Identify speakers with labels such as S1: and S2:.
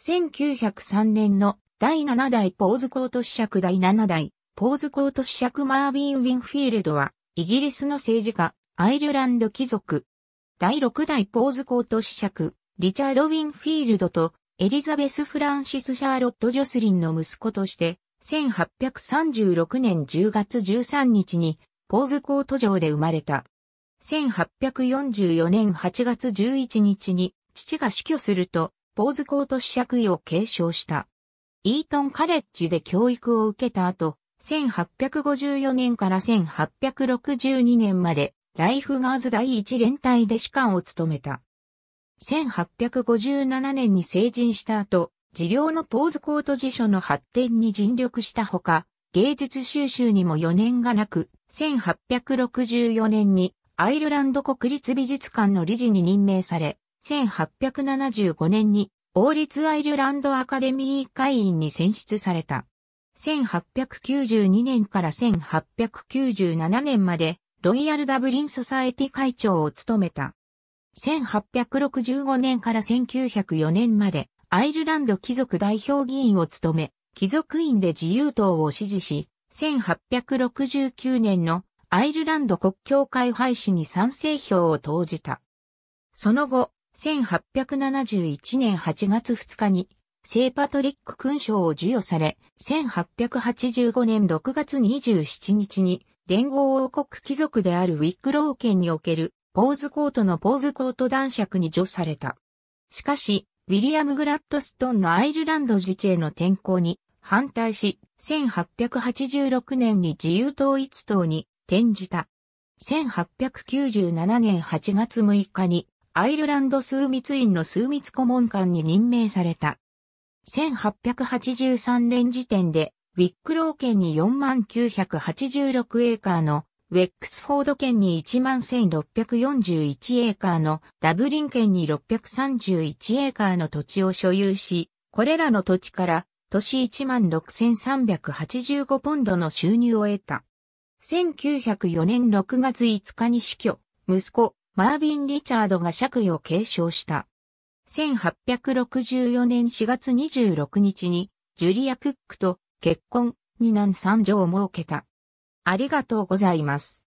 S1: 1903年の第7代ポーズコート子爵第7代ポーズコート子爵マービン・ウィンフィールドはイギリスの政治家、アイルランド貴族。第6代ポーズコート子爵、リチャード・ウィンフィールドとエリザベス・フランシス・シャーロット・ジョスリンの息子として、1836年10月13日にポーズコート城で生まれた。1844年8月11日に父が死去すると、ポーズコート試着位を継承した。イートンカレッジで教育を受けた後、1854年から1862年まで、ライフガーズ第一連隊で士官を務めた。1857年に成人した後、治療のポーズコート辞書の発展に尽力したほか、芸術収集にも余念がなく、1864年にアイルランド国立美術館の理事に任命され、1875年に王立アイルランドアカデミー会員に選出された。1892年から1897年までロイヤルダブリンソサエティ会長を務めた。1865年から1904年までアイルランド貴族代表議員を務め、貴族院で自由党を支持し、1869年のアイルランド国教会廃止に賛成票を投じた。その後、1871年8月2日に、聖パトリック勲章を授与され、1885年6月27日に、連合王国貴族であるウィックロー県における、ポーズコートのポーズコート男爵に除された。しかし、ウィリアム・グラッドストンのアイルランド自治への転向に反対し、1886年に自由統一党に転じた。1897年8月6日にアイルランド枢密院の枢密顧問官に任命された。1883年時点で、ウィックロー県に4986エーカーの、ウェックスフォード県に11641エーカーの、ダブリン県に631エーカーの土地を所有し、これらの土地から、年16,385ポンドの収入を得た。1904年6月5日に死去、息子、マービン・リチャードが爵位を継承した。1864年4月26日に、ジュリア・クックと結婚、二男三女を設けた。ありがとうございます。